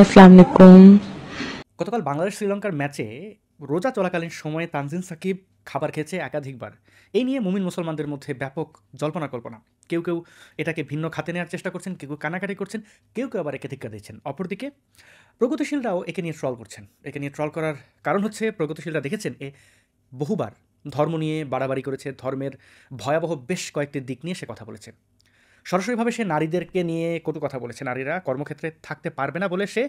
আসসালামাইকুম গতকাল বাংলাদেশ শ্রীলঙ্কার ম্যাচে রোজা চলাকালীন সময়ে তানজিন সাকিব খাবার খেয়েছে একাধিকবার এই নিয়ে মুমিন মুসলমানদের মধ্যে ব্যাপক জল্পনা কল্পনা কেউ কেউ এটাকে ভিন্ন খাতে নেওয়ার চেষ্টা করছেন কেউ কেউ কানাকাটি করছেন কেউ কেউ আবার একে ধিক্কা দিচ্ছেন অপরদিকে প্রগতিশীলরাও একে নিয়ে ট্রল করছেন একে নিয়ে ট্রল করার কারণ হচ্ছে প্রগতিশীলরা দেখেছেন এ বহুবার ধর্ম নিয়ে বাড়াবাড়ি করেছে ধর্মের ভয়াবহ বেশ কয়েকটি দিক নিয়ে সে কথা বলেছে সরাসরিভাবে সে নারীদেরকে নিয়ে কটু কথা বলেছে নারীরা কর্মক্ষেত্রে থাকতে পারবে না বলে সে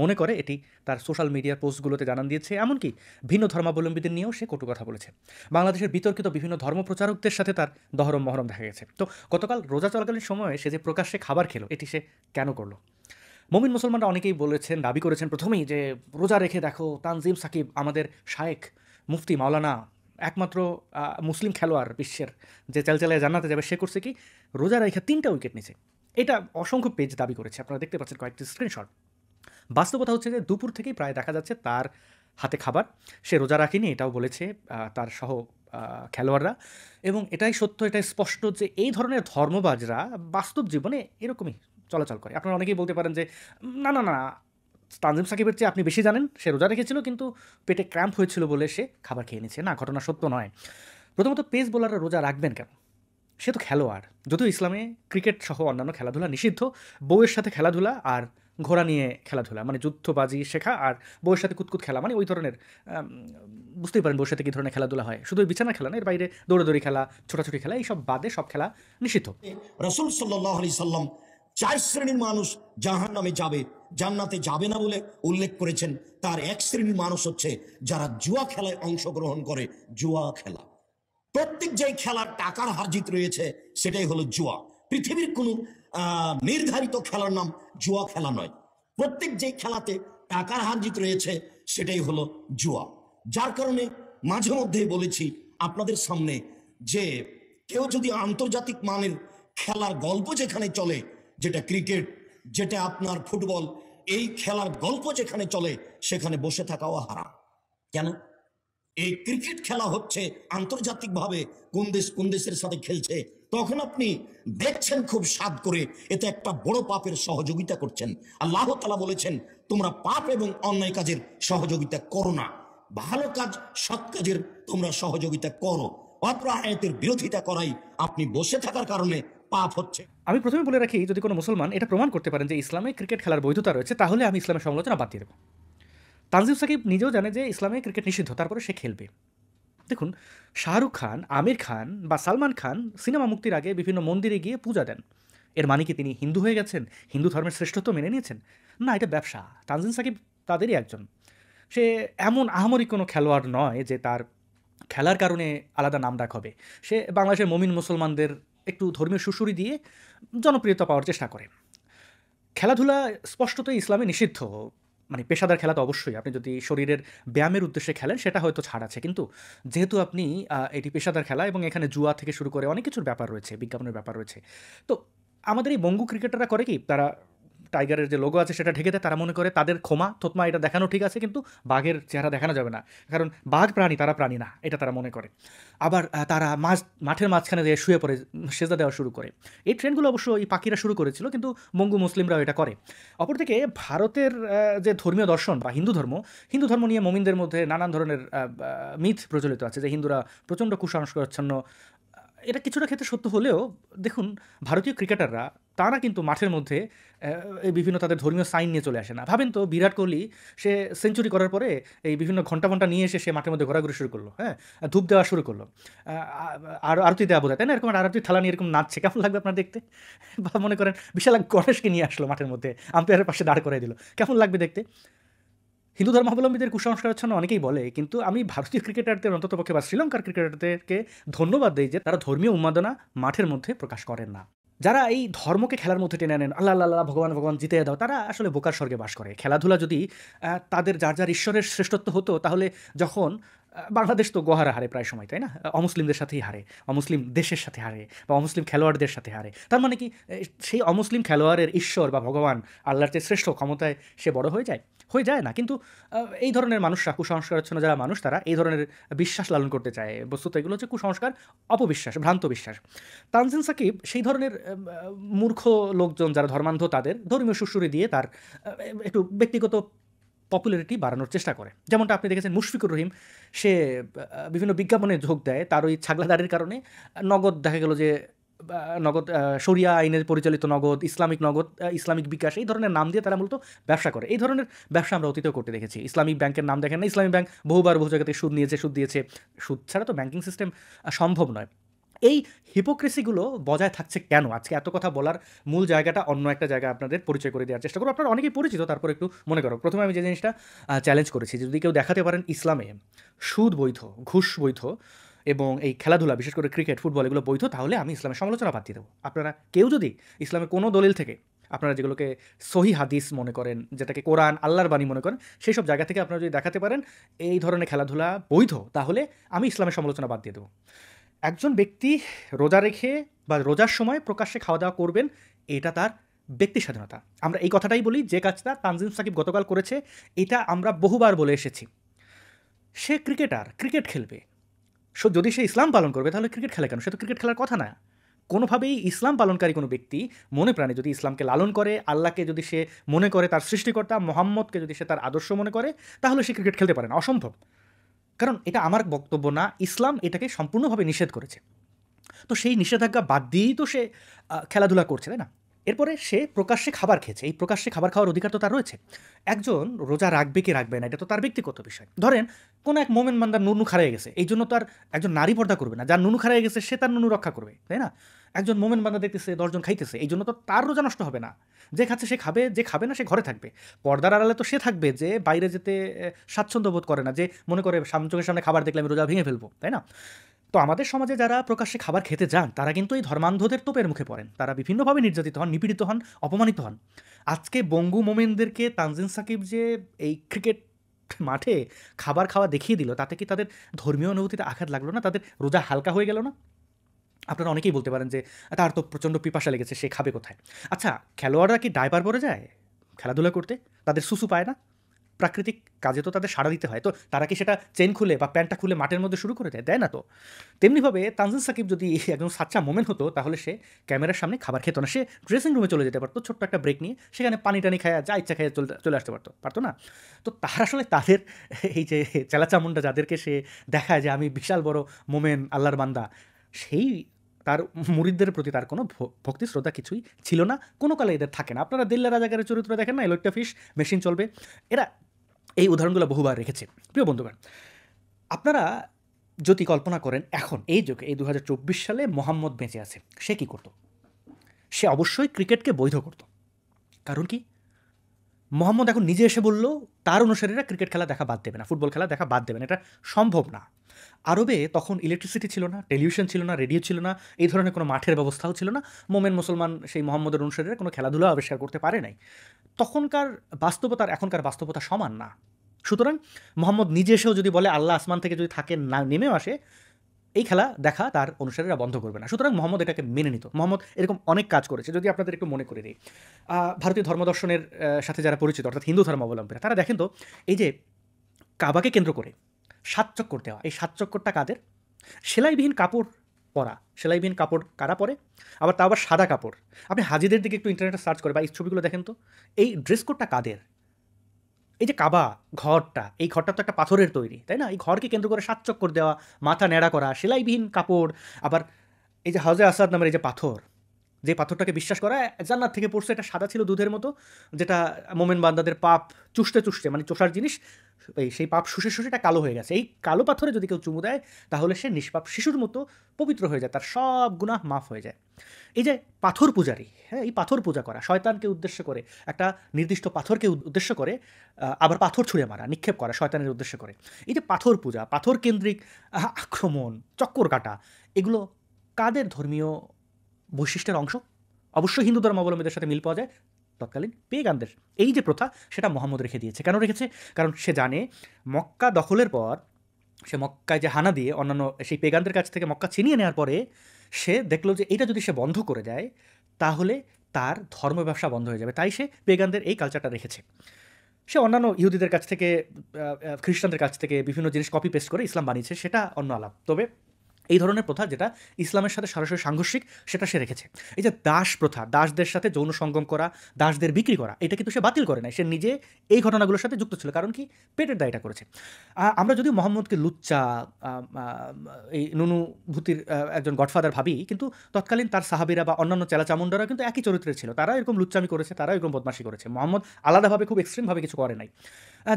মনে করে এটি তার সোশ্যাল মিডিয়ার পোস্টগুলোতে জানান দিয়েছে এমনকি ভিন্ন ধর্মাবলম্বীদের নিয়েও সে কটু কথা বলেছে বাংলাদেশের বিতর্কিত বিভিন্ন ধর্মপ্রচারকদের সাথে তার দহরম মহরম দেখা গেছে তো গতকাল রোজা চলাকালীন সময়ে সে যে প্রকাশ্যে খাবার খেলো এটি সে কেন করলো মমিন মুসলমানরা অনেকেই বলেছেন দাবি করেছেন প্রথমেই যে রোজা রেখে দেখো তানজিম সাকিব আমাদের শায়েক মুফতি মাওলানা একমাত্র মুসলিম খেলোয়াড় বিশ্বের যে চালচালায় জানাতে যাবে সে করছে কি রোজা রাইখা তিনটা উইকেট নিছে এটা অসংখ্য পেজ দাবি করেছে আপনারা দেখতে পাচ্ছেন কয়েকটি স্ক্রিনশট বাস্তবতা হচ্ছে যে দুপুর থেকেই প্রায় দেখা যাচ্ছে তার হাতে খাবার সে রোজা রাখেনি এটাও বলেছে তার সহ খেলোয়াড়রা এবং এটাই সত্য এটাই স্পষ্ট যে এই ধরনের ধর্মবাজরা বাস্তব জীবনে এরকমই চলাচল করে আপনারা অনেকেই বলতে পারেন যে না না না তানজিম সাকিবের চেয়ে আপনি বেশি জানেন সে রোজা রেখেছিল কিন্তু পেটে ক্র্যাম্প হয়েছিল বলে সে খাবার খেয়ে নিয়েছে না ঘটনা সত্য নয় প্রথমত পেস বোলাররা রোজা রাখবেন কেন সে তো খেলোয়াড় যদিও ইসলামে ক্রিকেট সহ অন্যান্য খেলাধুলা নিষিদ্ধ বউয়ের সাথে খেলাধুলা আর ঘোড়া নিয়ে খেলাধুলা মানে যুদ্ধবাজি শেখা আর বউয়ের সাথে কুতকুত খেলা মানে ওই ধরনের বুঝতেই পারেন বউয়ের সাথে কী ধরনের খেলাধুলা হয় শুধু বিছানা খেলা না এর বাইরে দৌড়াদৌড়ি খেলা ছোটাছুটি খেলা এইসব বাদে সব খেলা নিষিদ্ধ রসুল সাল্লাহ সাল্লাম চার শ্রেণীর মানুষ জাহান নামে যাবে জান্নাতে যাবে না বলে উল্লেখ করেছেন তার এক শ্রেণীর মানুষ হচ্ছে যারা জুয়া খেলায় অংশগ্রহণ করে জুয়া খেলা প্রত্যেক যেই খেলার টাকার হারজিত রয়েছে সেটাই হলো জুয়া পৃথিবীর কোনো নির্ধারিত খেলার নাম জুয়া খেলা নয় প্রত্যেক যেই খেলাতে টাকার হারজিত রয়েছে সেটাই হলো জুয়া যার কারণে মাঝে মধ্যেই বলেছি আপনাদের সামনে যে কেউ যদি আন্তর্জাতিক মানের খেলার গল্প যেখানে চলে যেটা ক্রিকেট যেটা আপনার ফুটবল এই খেলার গল্প যেখানে চলে সেখানে বসে থাকাও হারাম কেন এই ক্রিকেট খেলা হচ্ছে আন্তর্জাতিকভাবে কোন দেশ কোন দেশের সাথে খেলছে তখন আপনি দেখছেন খুব সাদ করে এতে একটা বড় পাপের সহযোগিতা করছেন আল্লাহ তালা বলেছেন তোমরা পাপ এবং অন্যায় কাজের সহযোগিতা করো না ভালো কাজ সৎ কাজের তোমরা সহযোগিতা করো অত্র আয়াতের বিরোধিতা করাই আপনি বসে থাকার কারণে পাপ হচ্ছে আমি প্রথমে বলে রাখি যদি কোনো মুসলমান এটা প্রমাণ করতে পারেন যে ইসলামে ক্রিকেট খেলার বৈধতা রয়েছে তাহলে আমি ইসলামের সমালোচনা বাদ দিয়ে দেবো তানজিম সাকিব নিজেও জানে যে ইসলামে ক্রিকেট নিষিদ্ধ তারপরে সে খেলবে দেখুন শাহরুখ খান আমির খান বা সালমান খান সিনেমা মুক্তির আগে বিভিন্ন মন্দিরে গিয়ে পূজা দেন এর মানে কি তিনি হিন্দু হয়ে গেছেন হিন্দু ধর্মের শ্রেষ্ঠত্ব মেনে নিয়েছেন না এটা ব্যবসা তানজিম সাকিব তাদেরই একজন সে এমন আহামরিক কোনো খেলোয়াড় নয় যে তার খেলার কারণে আলাদা নাম ডাক হবে সে বাংলাদেশের মমিন মুসলমানদের একটু ধর্মীয় সুশুরি দিয়ে জনপ্রিয়তা পাওয়ার চেষ্টা করে খেলাধুলা স্পষ্টতই ইসলামে নিষিদ্ধ মানে পেশাদার খেলা তো অবশ্যই আপনি যদি শরীরের ব্যায়ামের উদ্দেশ্যে খেলেন সেটা হয়তো ছাড় আছে কিন্তু যেহেতু আপনি এটি পেশাদার খেলা এবং এখানে জুয়া থেকে শুরু করে অনেক কিছুর ব্যাপার রয়েছে বিজ্ঞাপনের ব্যাপার রয়েছে তো আমাদের এই বঙ্গু ক্রিকেটাররা করে কি তারা টাইগারের যে লোগো আছে সেটা ঢেকে দেয় তারা মনে করে তাদের ক্ষমা থতমা এটা দেখানো ঠিক আছে কিন্তু বাঘের চেহারা দেখানো যাবে না কারণ বাঘ প্রাণী তারা প্রাণী না এটা তারা মনে করে আবার তারা মাছ মাঠের মাঝখানে যেয়ে শুয়ে পড়ে সেজা দেওয়া শুরু করে এই ট্রেনগুলো অবশ্য এই পাখিরা শুরু করেছিল কিন্তু মঙ্গু মুসলিমরাও এটা করে অপরদিকে ভারতের যে ধর্মীয় দর্শন বা হিন্দু ধর্ম হিন্দু ধর্ম নিয়ে মোমিনদের মধ্যে নানান ধরনের মিথ প্রচলিত আছে যে হিন্দুরা প্রচণ্ড কুসংস্কারচ্ছন্ন এটা কিছুটা ক্ষেত্রে সত্য হলেও দেখুন ভারতীয় ক্রিকেটাররা তারা কিন্তু মাঠের মধ্যে বিভিন্ন তাদের ধর্মীয় সাইন নিয়ে চলে আসে না ভাবেন তো বিরাট কোহলি সে সেঞ্চুরি করার পরে এই বিভিন্ন ঘন্টা ঘন্টা নিয়ে এসে সে মাঠের মধ্যে ঘোরাঘুরি শুরু করলো হ্যাঁ ধূপ দেওয়া শুরু করলো আর আরতি দেওয়া হয় তাই না এরকম আরতি থালা নিয়ে এরকম নাচছে কেমন লাগবে আপনার দেখতে বা মনে করেন বিশাল গণেশকে নিয়ে আসলো মাঠের মধ্যে আম্পায়ারের পাশে দাঁড় করাই দিল কেমন লাগবে দেখতে হিন্দু ধর্মাবলম্বীদের কুসংস্কারের জন্য অনেকেই বলে কিন্তু আমি ভারতীয় ক্রিকেটারদের অন্ততপক্ষে বা শ্রীলঙ্কার ক্রিকেটারদেরকে ধন্যবাদ দিই যে তারা ধর্মীয় উন্মাদনা মাঠের মধ্যে প্রকাশ করেন না যারা এই ধর্মকে খেলার মধ্যে টেনে আনেন আল্লাহ আল্লাহ ভগবান ভগবান জিতে দাও তারা আসলে বোকার স্বর্গে বাস করে খেলাধুলা যদি তাদের যার যার ঈশ্বরের শ্রেষ্ঠত্ব হতো তাহলে যখন বাংলাদেশ তো গহারা হারে প্রায় সময় তাই না অমুসলিমদের সাথেই হারে অমুসলিম দেশের সাথে হারে বা অমুসলিম খেলোয়াড়দের সাথে হারে তার মানে কি সেই অমুসলিম খেলোয়াড়ের ঈশ্বর বা ভগবান আল্লাহর চেয়ে শ্রেষ্ঠ ক্ষমতায় সে বড় হয়ে যায় হয়ে যায় না কিন্তু এই ধরনের মানুষরা কুসংস্কারাচ্ছন্ন যারা মানুষ তারা এই ধরনের বিশ্বাস লালন করতে চায় বস্তুত এগুলো হচ্ছে কুসংস্কার অপবিশ্বাস ভ্রান্ত বিশ্বাস তানজিন সাকিব সেই ধরনের মূর্খ লোকজন যারা ধর্মান্ধ তাদের ধর্মীয় সুশ্রুরি দিয়ে তার একটু ব্যক্তিগত পপুলারিটি বাড়ানোর চেষ্টা করে যেমনটা আপনি দেখেছেন মুশফিকুর রহিম সে বিভিন্ন বিজ্ঞাপনে যোগ দেয় তার ওই ছাগলাদারির কারণে নগদ দেখা গেল যে নগদ শরিয়া আইনের পরিচালিত নগদ ইসলামিক নগদ ইসলামিক বিকাশ এই ধরনের নাম দিয়ে তারা মূলত ব্যবসা করে এই ধরনের ব্যবসা আমরা অতীতেও করতে দেখেছি ইসলামিক ব্যাংকের নাম দেখেন না ইসলামিক ব্যাংক বহুবার বহু জায়গাতে সুদ নিয়েছে সুদ দিয়েছে সুদ ছাড়া তো ব্যাংকিং সিস্টেম সম্ভব নয় এই হিপোক্রেসিগুলো বজায় থাকছে কেন আজকে এত কথা বলার মূল জায়গাটা অন্য একটা জায়গা আপনাদের পরিচয় করে দেওয়ার চেষ্টা করবো আপনারা অনেকেই পরিচিত তারপর একটু মনে করো প্রথমে আমি যে জিনিসটা চ্যালেঞ্জ করেছি যদি কেউ দেখাতে পারেন ইসলামে সুদ বৈধ ঘুষ বৈধ এবং এই খেলাধুলা বিশেষ করে ক্রিকেট ফুটবল এগুলো বৈধ তাহলে আমি ইসলামের সমালোচনা বাদ দিয়ে দেবো আপনারা কেউ যদি ইসলামের কোনো দলিল থেকে আপনারা যেগুলোকে সহি হাদিস মনে করেন যেটাকে কোরআন আল্লাহর বাণী মনে করেন সেই সব জায়গা থেকে আপনারা যদি দেখাতে পারেন এই ধরনের খেলাধুলা বৈধ তাহলে আমি ইসলামের সমালোচনা বাদ দিয়ে দেবো একজন ব্যক্তি রোজা রেখে বা রোজার সময় প্রকাশ্যে খাওয়া দাওয়া করবেন এটা তার ব্যক্তি স্বাধীনতা আমরা এই কথাটাই বলি যে কাজটা তানজিম সাকিব গতকাল করেছে এটা আমরা বহুবার বলে এসেছি সে ক্রিকেটার ক্রিকেট খেলবে সো যদি সে ইসলাম পালন করবে তাহলে ক্রিকেট খেলে কেন সে তো ক্রিকেট খেলার কথা না কোনোভাবেই ইসলাম পালনকারী কোনো ব্যক্তি মনে প্রাণে যদি ইসলামকে লালন করে আল্লাহকে যদি সে মনে করে তার সৃষ্টিকর্তা মোহাম্মদকে যদি সে তার আদর্শ মনে করে তাহলে সে ক্রিকেট খেলতে পারে না অসম্ভব কারণ এটা আমার বক্তব্য না ইসলাম এটাকে সম্পূর্ণভাবে নিষেধ করেছে তো সেই নিষেধাজ্ঞা বাদ দিয়েই তো সে খেলাধুলা করছে তাই না এরপরে সে প্রকাশ্যে খাবার খেয়েছে এই প্রকাশ্যে খাবার খাওয়ার অধিকার তো তার রয়েছে একজন রোজা রাখবে কি রাখবে না এটা তো তার ব্যক্তিগত বিষয় ধরেন কোনো এক মোমেন মান্দার নুনু খারাই গেছে এই জন্য তার একজন নারী পর্দা করবে না যার নুনু খারাই গেছে সে তার নুনু রক্ষা করবে তাই না একজন মোমেন বান্দা দেখতেছে দশজন খাইতেছে এই জন্য তো তার রোজা নষ্ট হবে না যে খাচ্ছে সে খাবে যে খাবে না সে ঘরে থাকবে পর্দার আড়ালে তো সে থাকবে যে বাইরে যেতে স্বাচ্ছন্দ্য বোধ করে না যে মনে করে চোখের সামনে খাবার দেখলে আমি রোজা ভেঙে ফেলবো তাই না তো আমাদের সমাজে যারা প্রকাশ্যে খাবার খেতে যান তারা কিন্তু এই ধর্মান্ধদের তোপের মুখে পড়েন তারা বিভিন্নভাবে নির্যাতিত হন নিপীড়িত হন অপমানিত হন আজকে বঙ্গু মোমেনদেরকে তানজিন সাকিব যে এই ক্রিকেট মাঠে খাবার খাওয়া দেখিয়ে দিল তাতে কি তাদের ধর্মীয় অনুভূতিতে আঘাত লাগলো না তাদের রোজা হালকা হয়ে গেল না আপনারা অনেকেই বলতে পারেন যে তার তো প্রচণ্ড পিপাসা লেগেছে সে খাবে কোথায় আচ্ছা খেলোয়াড়রা কি ডাইভার পরে যায় খেলাধুলা করতে তাদের সুসু পায় না প্রাকৃতিক কাজে তো তাদের সাড়া দিতে হয় তো তারা কি সেটা চেন খুলে বা প্যান্টটা খুলে মাঠের মধ্যে শুরু করে দেয় দেয় না তো তেমনিভাবে তানজিল সাকিব যদি একদম সাচ্চা মোমেন হতো তাহলে সে ক্যামেরার সামনে খাবার খেত না সে ড্রেসিং রুমে চলে যেতে পারতো ছোট্ট একটা ব্রেক নিয়ে সেখানে পানি টানি খায় যা ইচ্ছা খায় চলে চলে আসতে পারতো পারতো না তো তার আসলে তাদের এই যে চেলাচামুন্ডা যাদেরকে সে দেখায় যে আমি বিশাল বড় মোমেন আল্লাহর বান্দা সেই তার মুরিদদের প্রতি তার কোনো ভক্তি শ্রদ্ধা কিছুই ছিল না কোনো কালে এদের থাকে না আপনারা দিল্লা রাজাগারের চরিত্র দেখেন না এলোট্টা ফিশ মেশিন চলবে এরা এই উদাহরণগুলো বহুবার রেখেছি প্রিয় বন্ধুগণ আপনারা যদি কল্পনা করেন এখন এই যুগে এই দু সালে মোহাম্মদ বেঁচে আছে সে কি করত সে অবশ্যই ক্রিকেটকে বৈধ করত কারণ কি মোহাম্মদ এখন নিজে এসে বলল তার অনুসারীরা ক্রিকেট খেলা দেখা বাদ দেবে না ফুটবল খেলা দেখা বাদ দেবে না এটা সম্ভব না আরবে তখন ইলেকট্রিসিটি ছিল না টেলিভিশন ছিল না রেডিও ছিল না এই ধরনের কোনো মাঠের ব্যবস্থাও ছিল না মোমেন মুসলমান সেই মোহাম্মদের অনুসারীরা কোনো খেলাধুলা আবিষ্কার করতে পারে নাই তখনকার বাস্তবতার এখনকার বাস্তবতা সমান না সুতরাং মোহাম্মদ নিজে এসেও যদি বলে আল্লাহ আসমান থেকে যদি থাকে না নেমেও আসে এই খেলা দেখা তার অনুসারীরা বন্ধ করবে না সুতরাং মোহাম্মদ এটাকে মেনে নিত মোহাম্মদ এরকম অনেক কাজ করেছে যদি আপনাদের একটু মনে করে দিই ভারতীয় ধর্মদর্শনের সাথে যারা পরিচিত অর্থাৎ হিন্দু ধর্মাবলম্বীরা তারা দেখেন তো এই যে কাবাকে কেন্দ্র করে সাত চক্কর দেওয়া এই সাত চক্করটা কাদের সেলাইবিহীন কাপড় পরা সেলাইবিহীন কাপড় কারা পরে আবার তা আবার সাদা কাপড় আপনি হাজিদের দিকে একটু ইন্টারনেটে সার্চ করে বা এই ছবিগুলো দেখেন তো এই ড্রেস কোডটা কাদের এই যে কাবা ঘরটা এই ঘরটা তো একটা পাথরের তৈরি তাই না এই ঘরকে কেন্দ্র করে সাতচক্কর দেওয়া মাথা ন্যাড়া করা সেলাইবিহীন কাপড় আবার এই যে হাউজে আসাদ নামের এই যে পাথর যে পাথরটাকে বিশ্বাস করা জান্নাত থেকে পড়ছে এটা সাদা ছিল দুধের মতো যেটা মোমেন বান্দাদের পাপ চুষতে চুষতে মানে চোষার জিনিস এই সেই পাপ শুষে শুষে এটা কালো হয়ে গেছে এই কালো পাথরে যদি কেউ চুমু দেয় তাহলে সে নিষ্পাপ শিশুর মতো পবিত্র হয়ে যায় তার সব গুণাহ মাফ হয়ে যায় এই যে পাথর পূজারি হ্যাঁ এই পাথর পূজা করা শয়তানকে উদ্দেশ্য করে একটা নির্দিষ্ট পাথরকে উদ্দেশ্য করে আবার পাথর ছুঁড়ে মারা নিক্ষেপ করা শয়তানের উদ্দেশ্য করে এই যে পাথর পূজা পাথর কেন্দ্রিক আক্রমণ চক্কর কাটা এগুলো কাদের ধর্মীয় বৈশিষ্ট্যের অংশ অবশ্যই হিন্দু ধর্মাবলম্বীদের সাথে মিল পাওয়া যায় তৎকালীন পেগানদের এই যে প্রথা সেটা মোহাম্মদ রেখে দিয়েছে কেন রেখেছে কারণ সে জানে মক্কা দখলের পর সে মক্কায় যে হানা দিয়ে অন্যান্য সেই পেগানদের কাছ থেকে মক্কা ছিনিয়ে নেওয়ার পরে সে দেখলো যে এটা যদি সে বন্ধ করে দেয় তাহলে তার ধর্ম ব্যবসা বন্ধ হয়ে যাবে তাই সে পেগানদের এই কালচারটা রেখেছে সে অন্যান্য ইহুদিদের কাছ থেকে খ্রিস্টানদের কাছ থেকে বিভিন্ন জিনিস কপি পেস্ট করে ইসলাম বানিয়েছে সেটা অন্য আলাপ তবে এই ধরনের প্রথা যেটা ইসলামের সাথে সরাসরি সাংঘর্ষিক সেটা সে রেখেছে এই যে দাস প্রথা দাসদের সাথে যৌন সঙ্গম করা দাসদের বিক্রি করা এটা কিন্তু সে বাতিল করে নাই সে নিজে এই ঘটনাগুলোর সাথে যুক্ত ছিল কারণ কি পেটের এটা করেছে আমরা যদি মোহাম্মদকে লুচ্চা এই নুনুভূতির একজন গডফাদার ভাবি কিন্তু তৎকালীন তার সাহাবিরা বা অন্যান্য চেলাচামুন্ডারা কিন্তু একই চরিত্রে ছিল তারা এরকম লুচ্চামি করেছে তারা এরকম বদমাসি করেছে মোহাম্মদ আলাদাভাবে খুব এক্সট্রিমভাবে কিছু করে নাই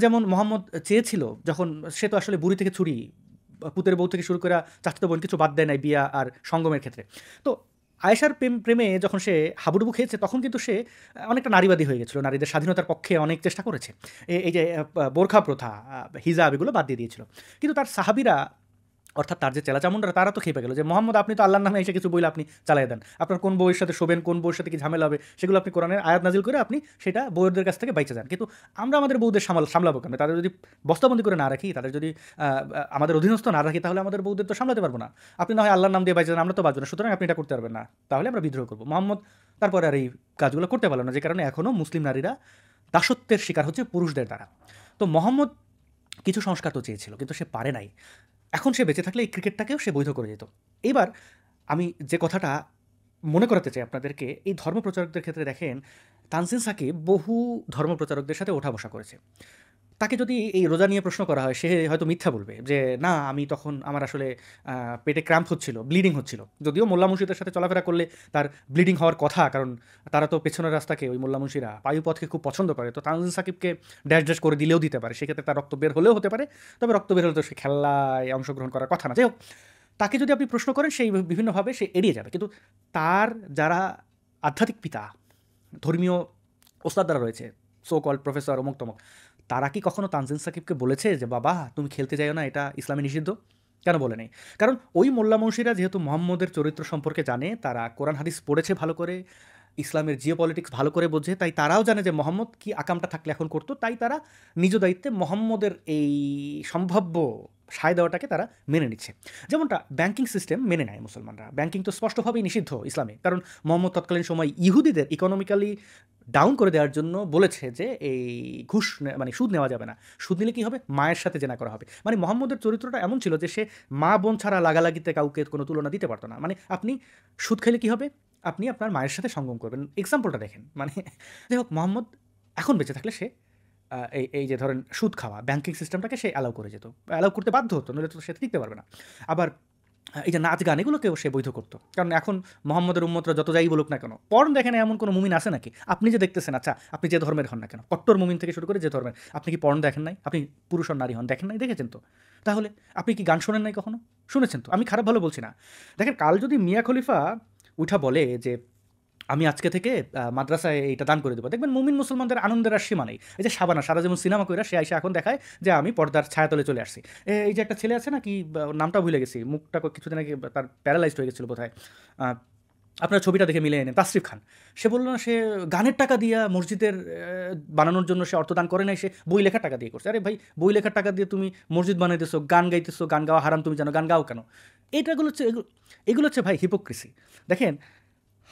যেমন মোহাম্মদ চেয়েছিল যখন সে তো আসলে বুড়ি থেকে ছুরি পুতের বউ থেকে শুরু করে চাচাতো বোন কিছু বাদ দেয় নাই বিয়া আর সঙ্গমের ক্ষেত্রে তো আয়েশার প্রেম প্রেমে যখন সে হাবুডুবু খেয়েছে তখন কিন্তু সে অনেকটা নারীবাদী হয়ে গেছিল নারীদের স্বাধীনতার পক্ষে অনেক চেষ্টা করেছে এই যে বোরখা প্রথা হিজাব এগুলো বাদ দিয়ে দিয়েছিল কিন্তু তার সাহাবিরা অর্থাৎ তার যে চেলা চামুন্ডারা তারা তো খেপে গেল যে মোহাম্মদ আপনি তো আল্লাহর নামে এসে কিছু বইলে আপনি চালাই দেন আপনার কোন বইয়ের সাথে শোবেন কোন বইয়ের সাথে কি ঝামেলা হবে সেগুলো আপনি কোরআনের আয়াত নাজিল করে আপনি সেটা বইয়ের কাছ থেকে বাইচে যান কিন্তু আমরা আমাদের বউদের সামাল সামলাবো কেন তাদের যদি বস্তাবন্দি করে না রাখি তাদের যদি আমাদের অধীনস্থ না রাখি তাহলে আমাদের বউদের তো সামলাতে পারবো না আপনি না হয় আল্লাহর নাম দিয়ে বাইচে যান আমরা তো বাজবো না সুতরাং আপনি এটা করতে পারবেন না তাহলে আমরা বিদ্রোহ করবো মোহাম্মদ তারপরে আর এই কাজগুলো করতে পারলো না যে কারণে এখনও মুসলিম নারীরা দাসত্বের শিকার হচ্ছে পুরুষদের দ্বারা তো মোহাম্মদ কিছু সংস্কার তো চেয়েছিল কিন্তু সে পারে নাই এখন সে বেঁচে থাকলে এই ক্রিকেটটাকেও সে বৈধ করে যেত এবার আমি যে কথাটা মনে করাতে চাই আপনাদেরকে এই ধর্মপ্রচারকদের ক্ষেত্রে দেখেন তানসিন সাকিব বহু ধর্মপ্রচারকদের সাথে ওঠা বসা করেছে তাকে যদি এই রোজা নিয়ে প্রশ্ন করা হয় সে হয়তো মিথ্যা বলবে যে না আমি তখন আমার আসলে পেটে ক্র্যাম্প হচ্ছিল ব্লিডিং হচ্ছিল যদিও মোল্লা মুন্সিদের সাথে চলাফেরা করলে তার ব্লিডিং হওয়ার কথা কারণ তারা তো পেছনের রাস্তাকে ওই মোল্লা মুন্সিরা পায়ুপথকে খুব পছন্দ করে তো তানজিন সাকিবকে ড্যাশ ড্যাশ করে দিলেও দিতে পারে সেক্ষেত্রে তার রক্ত বের হলেও হতে পারে তবে রক্ত বের হলে তো সে খেলায় অংশগ্রহণ করার কথা না যাই হোক তাকে যদি আপনি প্রশ্ন করেন সেই বিভিন্নভাবে সে এড়িয়ে যাবে কিন্তু তার যারা আধ্যাত্মিক পিতা ধর্মীয় ওস্তাদারা রয়েছে সো কল প্রফেসর অমুক তমক তারা কি কখনো তানজিন সাকিবকে বলেছে যে বাবা তুমি খেলতে যাইও না এটা ইসলামে নিষিদ্ধ কেন বলে নেই কারণ ওই মোল্লা মুন্সিরা যেহেতু মোহাম্মদের চরিত্র সম্পর্কে জানে তারা কোরআন হাদিস পড়েছে ভালো করে ইসলামের জিও পলিটিক্স ভালো করে বোঝে তাই তারাও জানে যে মোহাম্মদ কি আকামটা থাকলে এখন করতো তাই তারা নিজ দায়িত্বে মোহাম্মদের এই সম্ভাব্য সায় দেওয়াটাকে তারা মেনে নিচ্ছে যেমনটা ব্যাংকিং সিস্টেম মেনে নেয় মুসলমানরা ব্যাংকিং তো স্পষ্টভাবেই নিষিদ্ধ ইসলামে কারণ মোহাম্মদ তৎকালীন সময় ইহুদিদের ইকোনমিক্যালি ডাউন করে দেওয়ার জন্য বলেছে যে এই ঘুষ মানে সুদ নেওয়া যাবে না সুদ নিলে কী হবে মায়ের সাথে জেনা করা হবে মানে মোহাম্মদের চরিত্রটা এমন ছিল যে সে মা বোন ছাড়া লাগালাগিতে কাউকে কোনো তুলনা দিতে পারতো না মানে আপনি সুদ খেলে কী হবে আপনি আপনার মায়ের সাথে সঙ্গম করবেন এক্সাম্পলটা দেখেন মানে যাই হোক মোহাম্মদ এখন বেঁচে থাকলে সে এই এই যে ধরেন সুদ খাওয়া ব্যাঙ্কিং সিস্টেমটাকে সে অ্যালাউ করে যেত অ্যালাউ করতে বাধ্য হতো নইলে তো সে টিকতে পারবে না আবার এই যে নাচ গান এগুলোকেও সে বৈধ করতো কারণ এখন মোহাম্মদের উম্মতরা যত যাই বলুক না কেন পর্ন দেখে না এমন কোনো মুমিন আছে নাকি আপনি যে দেখতেছেন আচ্ছা আপনি যে ধর্মের হন না কেন কট্টর মুমিন থেকে শুরু করে যে ধর্মের আপনি কি পর্ন দেখেন নাই আপনি পুরুষ আর নারী হন দেখেন নাই দেখেছেন তো তাহলে আপনি কি গান শোনেন নাই কখনো শুনেছেন তো আমি খারাপ ভালো বলছি না দেখেন কাল যদি মিয়া খলিফা উঠা বলে যে আমি আজকে থেকে মাদ্রাসায় এটা দান করে দেবো দেখবেন মুমিন মুসলমানদের আনন্দের আর সীমা নেই এই যে সাবানা সারা যেমন সিনেমা কইরা সে এসে এখন দেখায় যে আমি পর্দার ছায়াতলে চলে আসছি এই যে একটা ছেলে আছে না কি নামটা ভুলে গেছি মুখটা কিছুদিন আগে তার প্যারালাইজড হয়ে গেছিলো বোধহয় আপনার ছবিটা দেখে মিলে এনে তাসরিফ খান সে বললো না সে গানের টাকা দিয়া মসজিদের বানানোর জন্য সে অর্থদান করে নাই সে বই লেখার টাকা দিয়ে করছে আরে ভাই বই লেখার টাকা দিয়ে তুমি মসজিদ বানাইতেছো গান গাইতেছো গান গাওয়া হারাম তুমি জানো গান গাও কেন এটাগুলো হচ্ছে এগুলো হচ্ছে ভাই হিপোক্রেসি দেখেন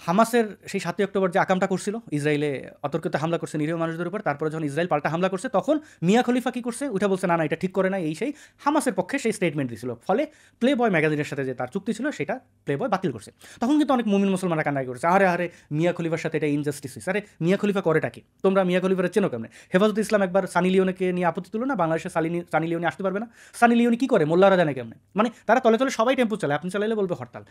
হামাসের সেই সাতই অক্টোবর যে আকামটা করছিল ইসরায়েলে অতর্কিত হামলা করছে নিরীহ মানুষদের উপর তারপরে যখন ইসরায়েল পাল্টা হামলা করছে তখন মিয়া খলিফা কী করছে উঠে বলছে না না এটা ঠিক করে না এই সেই হামাসের পক্ষে সেই স্টেটমেন্ট দিছিল ফলে প্লে বয় ম্যাগাজিনের সাথে যে তার চুক্তি ছিল সেটা প্লে বয় বাতিল করছে তখন কিন্তু অনেক মুমিন মুসলমানরা কান্নাই করছে আরে আরে মিয়া খলিফার সাথে এটা ইনজাস্টিস আরে মিয়া খলিফা করেটা কি তোমরা মিয়া খলিফার চেনো কেমন হেফাজত ইসলাম একবার সানি লিওনেকে নিয়ে আপত্তি তুলো না বাংলাদেশে সানি সানি লিওনি আসতে পারবে না সানি লিওনি কী করে মোল্লারা জানে কেমন মানে তারা তলে তলে সবাই টেম্পো চালায় আপনি চালাইলে বলবে হরতাল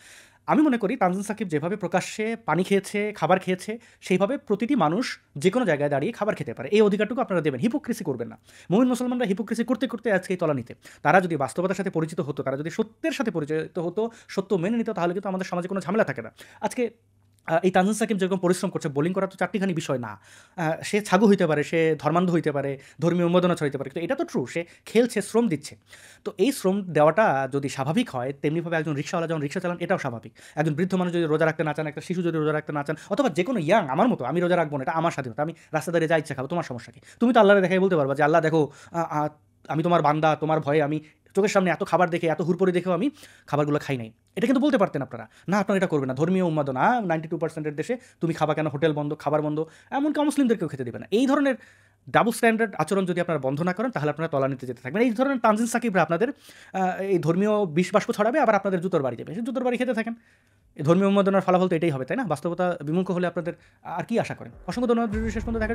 আমি মনে করি তানজিন সাকিব যেভাবে প্রকাশ্যে পানি খেয়েছে খাবার খেয়েছে সেইভাবে প্রতিটি মানুষ যে কোনো জায়গায় দাঁড়িয়ে খাবার খেতে পারে এই অধিকারটুকু আপনারা দেবেন হিপোক্রেসি করবেন না মোহিন মুসলমানরা হিপোক্রেসি করতে করতে আজকে তলা নিতে তারা যদি বাস্তবতার সাথে পরিচিত হতো তারা যদি সত্যের সাথে পরিচিত হতো সত্য মেনে নিত তাহলে কিন্তু আমাদের সমাজে কোনো ঝামেলা থাকে না আজকে এই তানজিন সাকিম যেরকম পরিশ্রম করছে বোলিং করা তো চারটিখানি বিষয় না সে ছাগু হইতে পারে সে ধর্মান্ধ হইতে পারে ধর্মীয় উন্মোদনা ছড়াইতে পারে কিন্তু এটা তো ট্রু সে খেলছে শ্রম দিচ্ছে তো এই শ্রম দেওয়াটা যদি স্বাভাবিক হয় তেমনিভাবে একজন রিক্সাওয়ালা যেমন রিক্সা চালান এটাও স্বাভাবিক একজন বৃদ্ধ মানুষ যদি রোজা রাখতে না চান একটা শিশু যদি রোজা রাখতে না চান অথবা যে কোনো ইয়াং আমার মতো আমি রোজা রাখবো না এটা আমার স্বাধীনতা আমি রাস্তা দাঁড়িয়ে যা ইচ্ছা খাবো তোমার সমস্যা কি তুমি তো আল্লাহরে দেখাই বলতে পারবো যে আল্লাহ দেখো আমি তোমার বান্দা তোমার ভয়ে আমি চোখের সামনে এত খাবার দেখে এত হুরপড়ে দেখেও আমি খাবারগুলো খাই নাই এটা কিন্তু বলতে পারতেন আপনারা না আপনারা এটা করবে না ধর্মীয় উন্মাদনা নাইনটি টু পার্সেন্টের দেশে তুমি খাবার কেন হোটেল বন্ধ খাবার বন্ধ এমনকি মুসলিমদেরকেও খেতে দেবে না এই ধরনের ডাবল স্ট্যান্ডার্ড আচরণ যদি আপনারা বন্ধ না করেন তাহলে আপনারা তলা নিতে যেতে থাকবেন এই ধরনের তানজিন সাকিবরা আপনাদের এই ধর্মীয় বিষবাষ্প ছড়াবে আবার আপনাদের জুতোর বাড়ি যাবে জুতোর বাড়ি খেতে থাকেন ধর্মীয় উন্মাদনার ফলাফল তো এটাই হবে তাই না বাস্তবতা বিমুখ হলে আপনাদের আর কি আশা করেন অসংখ্য ধন্যবাদ শেষ পর্যন্ত